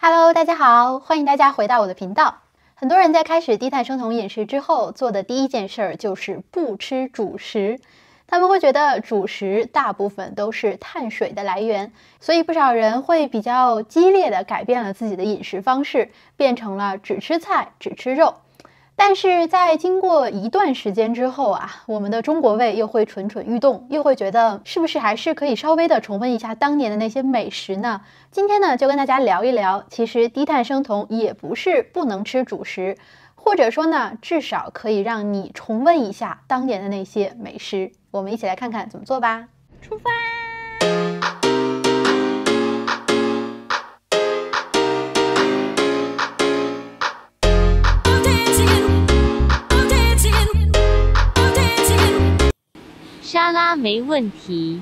Hello，大家好，欢迎大家回到我的频道。很多人在开始低碳生酮饮食之后，做的第一件事儿就是不吃主食。他们会觉得主食大部分都是碳水的来源，所以不少人会比较激烈的改变了自己的饮食方式，变成了只吃菜、只吃肉。但是在经过一段时间之后啊，我们的中国胃又会蠢蠢欲动，又会觉得是不是还是可以稍微的重温一下当年的那些美食呢？今天呢，就跟大家聊一聊，其实低碳生酮也不是不能吃主食，或者说呢，至少可以让你重温一下当年的那些美食。我们一起来看看怎么做吧，出发。他没问题。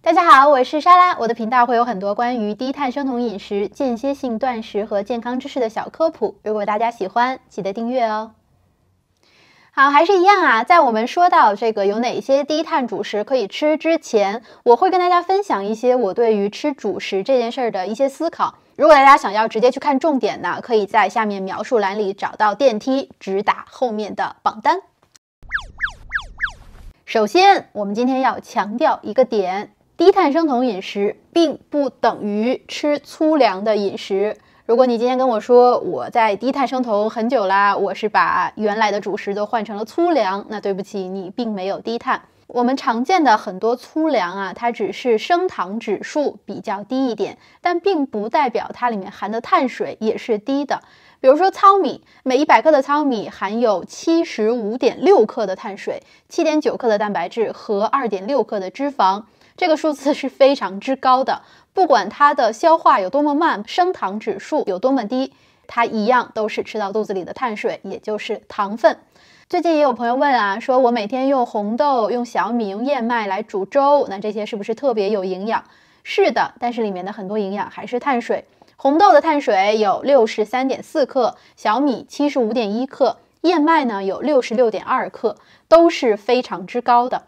大家好，我是莎拉。我的频道会有很多关于低碳生酮饮食、间歇性断食和健康知识的小科普。如果大家喜欢，记得订阅哦。好，还是一样啊。在我们说到这个有哪些低碳主食可以吃之前，我会跟大家分享一些我对于吃主食这件事儿的一些思考。如果大家想要直接去看重点呢，可以在下面描述栏里找到电梯，直达后面的榜单。首先，我们今天要强调一个点：低碳生酮饮食并不等于吃粗粮的饮食。如果你今天跟我说我在低碳生酮很久啦，我是把原来的主食都换成了粗粮，那对不起，你并没有低碳。我们常见的很多粗粮啊，它只是升糖指数比较低一点，但并不代表它里面含的碳水也是低的。比如说糙米，每一百克的糙米含有七十五点六克的碳水、七点九克的蛋白质和二点六克的脂肪。这个数字是非常之高的，不管它的消化有多么慢，升糖指数有多么低，它一样都是吃到肚子里的碳水，也就是糖分。最近也有朋友问啊，说我每天用红豆、用小米、用燕麦来煮粥，那这些是不是特别有营养？是的，但是里面的很多营养还是碳水。红豆的碳水有六十三点四克，小米七十五点一克，燕麦呢有六十六点二克，都是非常之高的。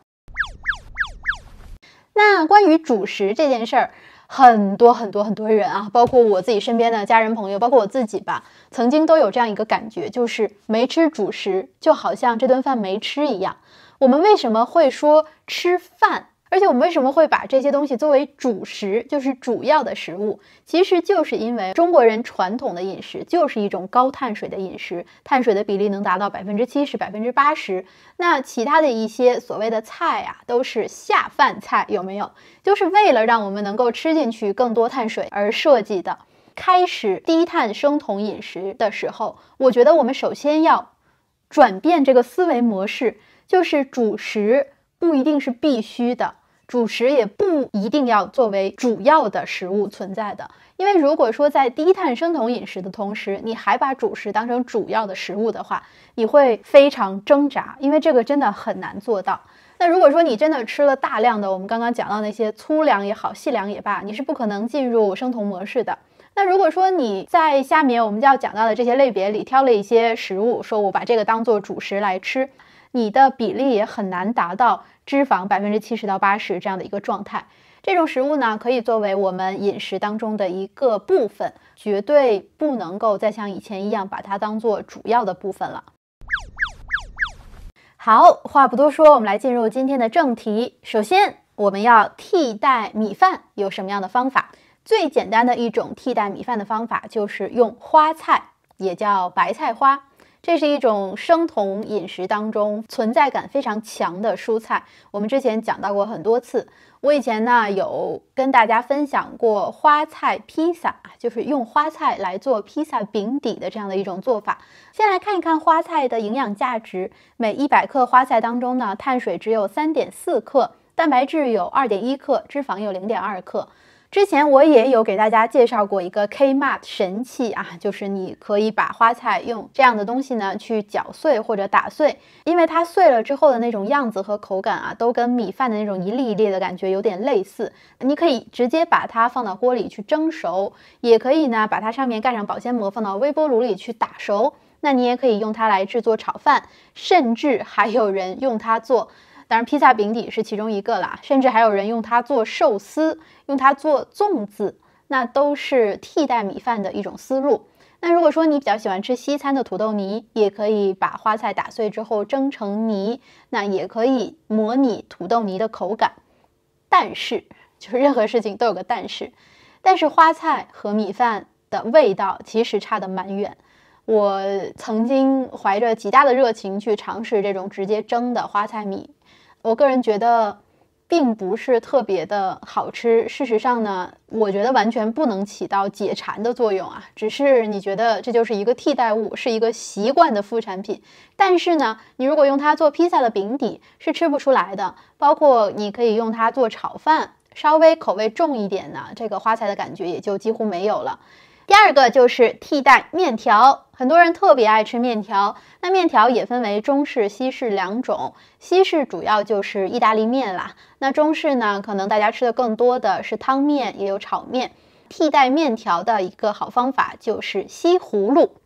那关于主食这件事儿，很多很多很多人啊，包括我自己身边的家人朋友，包括我自己吧，曾经都有这样一个感觉，就是没吃主食，就好像这顿饭没吃一样。我们为什么会说吃饭？而且我们为什么会把这些东西作为主食，就是主要的食物，其实就是因为中国人传统的饮食就是一种高碳水的饮食，碳水的比例能达到百分之七十、百分之八十。那其他的一些所谓的菜啊，都是下饭菜，有没有？就是为了让我们能够吃进去更多碳水而设计的。开始低碳生酮饮食的时候，我觉得我们首先要转变这个思维模式，就是主食不一定是必须的。主食也不一定要作为主要的食物存在的，因为如果说在低碳生酮饮食的同时，你还把主食当成主要的食物的话，你会非常挣扎，因为这个真的很难做到。那如果说你真的吃了大量的我们刚刚讲到那些粗粮也好、细粮也罢，你是不可能进入生酮模式的。那如果说你在下面我们就要讲到的这些类别里挑了一些食物，说我把这个当做主食来吃，你的比例也很难达到。脂肪百分之七十到八十这样的一个状态，这种食物呢可以作为我们饮食当中的一个部分，绝对不能够再像以前一样把它当做主要的部分了。好，话不多说，我们来进入今天的正题。首先，我们要替代米饭有什么样的方法？最简单的一种替代米饭的方法就是用花菜，也叫白菜花。这是一种生酮饮食当中存在感非常强的蔬菜，我们之前讲到过很多次。我以前呢有跟大家分享过花菜披萨就是用花菜来做披萨饼底的这样的一种做法。先来看一看花菜的营养价值，每一百克花菜当中呢，碳水只有三点四克，蛋白质有二点一克，脂肪有零点二克。之前我也有给大家介绍过一个 Kmart 神器啊，就是你可以把花菜用这样的东西呢去搅碎或者打碎，因为它碎了之后的那种样子和口感啊，都跟米饭的那种一粒一粒的感觉有点类似。你可以直接把它放到锅里去蒸熟，也可以呢把它上面盖上保鲜膜放到微波炉里去打熟。那你也可以用它来制作炒饭，甚至还有人用它做。当然，披萨饼底是其中一个啦，甚至还有人用它做寿司，用它做粽子，那都是替代米饭的一种思路。那如果说你比较喜欢吃西餐的土豆泥，也可以把花菜打碎之后蒸成泥，那也可以模拟土豆泥的口感。但是，就是任何事情都有个但是，但是花菜和米饭的味道其实差得蛮远。我曾经怀着极大的热情去尝试这种直接蒸的花菜米。我个人觉得，并不是特别的好吃。事实上呢，我觉得完全不能起到解馋的作用啊。只是你觉得这就是一个替代物，是一个习惯的副产品。但是呢，你如果用它做披萨的饼底，是吃不出来的。包括你可以用它做炒饭，稍微口味重一点呢，这个花菜的感觉也就几乎没有了。第二个就是替代面条，很多人特别爱吃面条。那面条也分为中式、西式两种。西式主要就是意大利面啦。那中式呢，可能大家吃的更多的是汤面，也有炒面。替代面条的一个好方法就是西葫芦。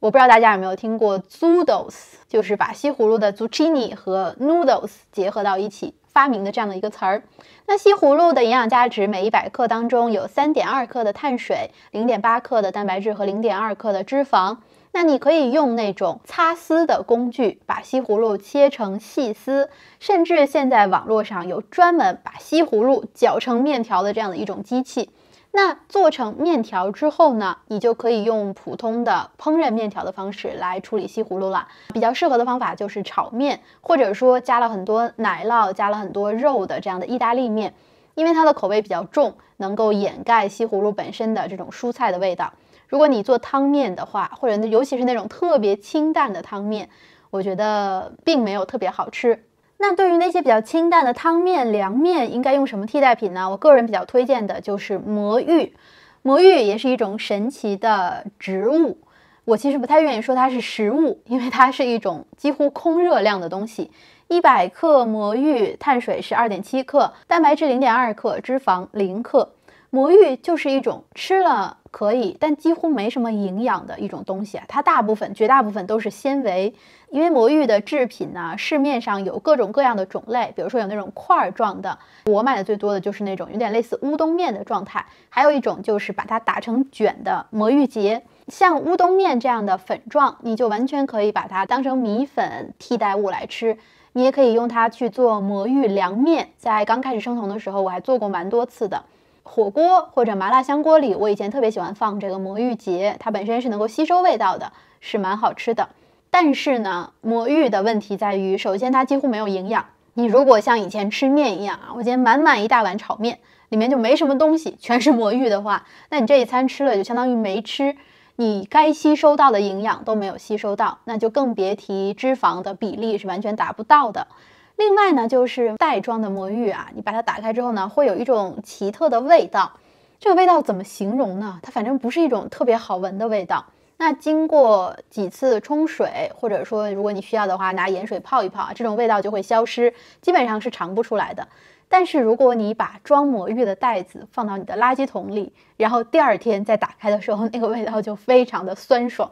我不知道大家有没有听过 zoodles，就是把西葫芦的 zucchini 和 noodles 结合到一起。发明的这样的一个词儿，那西葫芦的营养价值，每一百克当中有三点二克的碳水，零点八克的蛋白质和零点二克的脂肪。那你可以用那种擦丝的工具把西葫芦切成细丝，甚至现在网络上有专门把西葫芦搅成面条的这样的一种机器。那做成面条之后呢，你就可以用普通的烹饪面条的方式来处理西葫芦了。比较适合的方法就是炒面，或者说加了很多奶酪、加了很多肉的这样的意大利面，因为它的口味比较重，能够掩盖西葫芦本身的这种蔬菜的味道。如果你做汤面的话，或者尤其是那种特别清淡的汤面，我觉得并没有特别好吃。那对于那些比较清淡的汤面、凉面，应该用什么替代品呢？我个人比较推荐的就是魔芋。魔芋也是一种神奇的植物，我其实不太愿意说它是食物，因为它是一种几乎空热量的东西。一百克魔芋，碳水是二点七克，蛋白质零点二克，脂肪零克。魔芋就是一种吃了可以，但几乎没什么营养的一种东西，啊。它大部分、绝大部分都是纤维。因为魔芋的制品呢，市面上有各种各样的种类，比如说有那种块状的，我买的最多的就是那种有点类似乌冬面的状态，还有一种就是把它打成卷的魔芋结，像乌冬面这样的粉状，你就完全可以把它当成米粉替代物来吃，你也可以用它去做魔芋凉面，在刚开始生酮的时候，我还做过蛮多次的火锅或者麻辣香锅里，我以前特别喜欢放这个魔芋结，它本身是能够吸收味道的，是蛮好吃的。但是呢，魔芋的问题在于，首先它几乎没有营养。你如果像以前吃面一样啊，我今天满满一大碗炒面，里面就没什么东西，全是魔芋的话，那你这一餐吃了就相当于没吃，你该吸收到的营养都没有吸收到，那就更别提脂肪的比例是完全达不到的。另外呢，就是袋装的魔芋啊，你把它打开之后呢，会有一种奇特的味道，这个味道怎么形容呢？它反正不是一种特别好闻的味道。那经过几次冲水，或者说如果你需要的话，拿盐水泡一泡，这种味道就会消失，基本上是尝不出来的。但是如果你把装魔芋的袋子放到你的垃圾桶里，然后第二天再打开的时候，那个味道就非常的酸爽，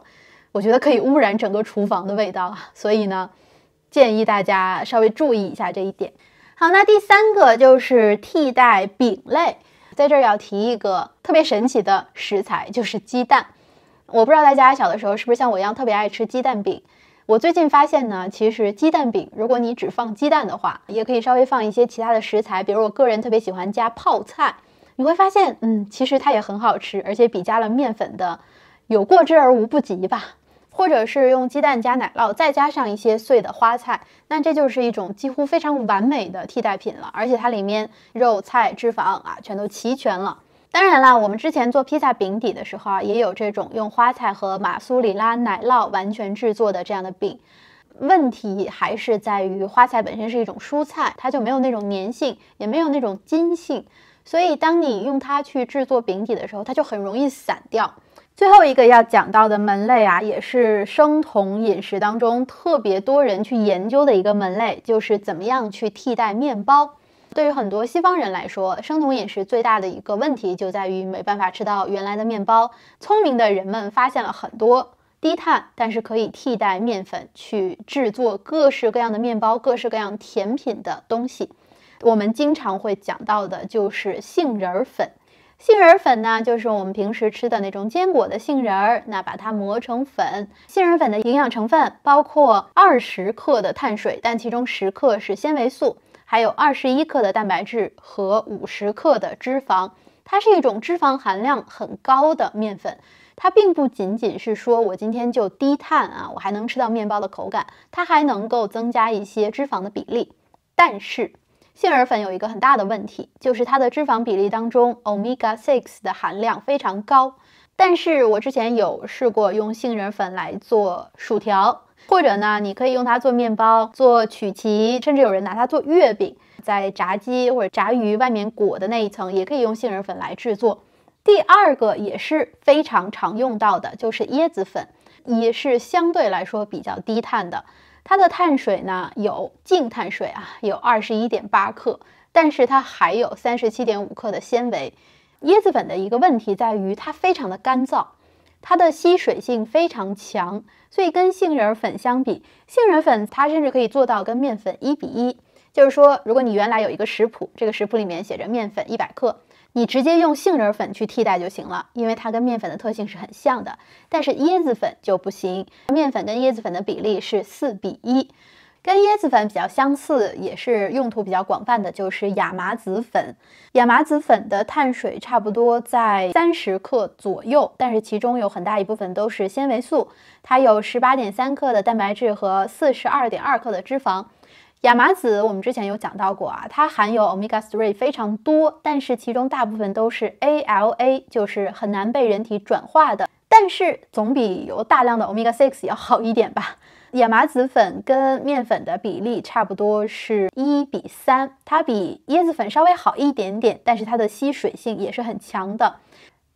我觉得可以污染整个厨房的味道啊。所以呢，建议大家稍微注意一下这一点。好，那第三个就是替代饼类，在这儿要提一个特别神奇的食材，就是鸡蛋。我不知道大家小的时候是不是像我一样特别爱吃鸡蛋饼。我最近发现呢，其实鸡蛋饼，如果你只放鸡蛋的话，也可以稍微放一些其他的食材，比如我个人特别喜欢加泡菜，你会发现，嗯，其实它也很好吃，而且比加了面粉的有过之而无不及吧。或者是用鸡蛋加奶酪，再加上一些碎的花菜，那这就是一种几乎非常完美的替代品了，而且它里面肉菜脂肪啊全都齐全了。当然啦，我们之前做披萨饼底的时候啊，也有这种用花菜和马苏里拉奶酪完全制作的这样的饼。问题还是在于花菜本身是一种蔬菜，它就没有那种粘性，也没有那种筋性，所以当你用它去制作饼底的时候，它就很容易散掉。最后一个要讲到的门类啊，也是生酮饮食当中特别多人去研究的一个门类，就是怎么样去替代面包。对于很多西方人来说，生酮饮食最大的一个问题就在于没办法吃到原来的面包。聪明的人们发现了很多低碳但是可以替代面粉去制作各式各样的面包、各式各样甜品的东西。我们经常会讲到的就是杏仁粉。杏仁粉呢，就是我们平时吃的那种坚果的杏仁，那把它磨成粉。杏仁粉的营养成分包括二十克的碳水，但其中十克是纤维素。还有二十一克的蛋白质和五十克的脂肪，它是一种脂肪含量很高的面粉。它并不仅仅是说我今天就低碳啊，我还能吃到面包的口感，它还能够增加一些脂肪的比例。但是，杏仁粉有一个很大的问题，就是它的脂肪比例当中，omega six 的含量非常高。但是我之前有试过用杏仁粉来做薯条。或者呢，你可以用它做面包、做曲奇，甚至有人拿它做月饼。在炸鸡或者炸鱼外面裹的那一层，也可以用杏仁粉来制作。第二个也是非常常用到的，就是椰子粉，也是相对来说比较低碳的。它的碳水呢，有净碳水啊，有二十一点八克，但是它还有三十七点五克的纤维。椰子粉的一个问题在于，它非常的干燥。它的吸水性非常强，所以跟杏仁粉相比，杏仁粉它甚至可以做到跟面粉一比一。就是说，如果你原来有一个食谱，这个食谱里面写着面粉一百克，你直接用杏仁粉去替代就行了，因为它跟面粉的特性是很像的。但是椰子粉就不行，面粉跟椰子粉的比例是四比一。跟椰子粉比较相似，也是用途比较广泛的，就是亚麻籽粉。亚麻籽粉的碳水差不多在三十克左右，但是其中有很大一部分都是纤维素。它有十八点三克的蛋白质和四十二点二克的脂肪。亚麻籽我们之前有讲到过啊，它含有 omega three 非常多，但是其中大部分都是 ALA，就是很难被人体转化的。但是总比有大量的 omega six 要好一点吧。亚麻籽粉跟面粉的比例差不多是一比三，它比椰子粉稍微好一点点，但是它的吸水性也是很强的。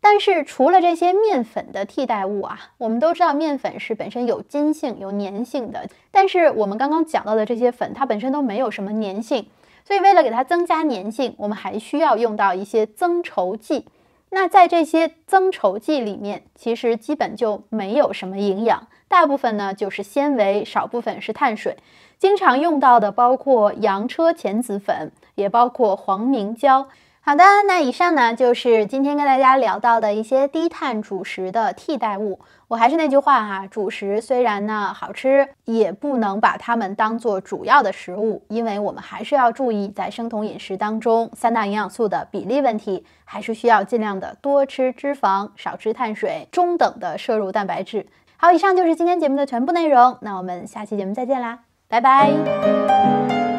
但是除了这些面粉的替代物啊，我们都知道面粉是本身有筋性、有粘性的，但是我们刚刚讲到的这些粉，它本身都没有什么粘性，所以为了给它增加粘性，我们还需要用到一些增稠剂。那在这些增稠剂里面，其实基本就没有什么营养，大部分呢就是纤维，少部分是碳水。经常用到的包括洋车前子粉，也包括黄明胶。好的，那以上呢就是今天跟大家聊到的一些低碳主食的替代物。我还是那句话哈，主食虽然呢好吃，也不能把它们当做主要的食物，因为我们还是要注意在生酮饮食当中三大营养素的比例问题，还是需要尽量的多吃脂肪，少吃碳水，中等的摄入蛋白质。好，以上就是今天节目的全部内容，那我们下期节目再见啦，拜拜。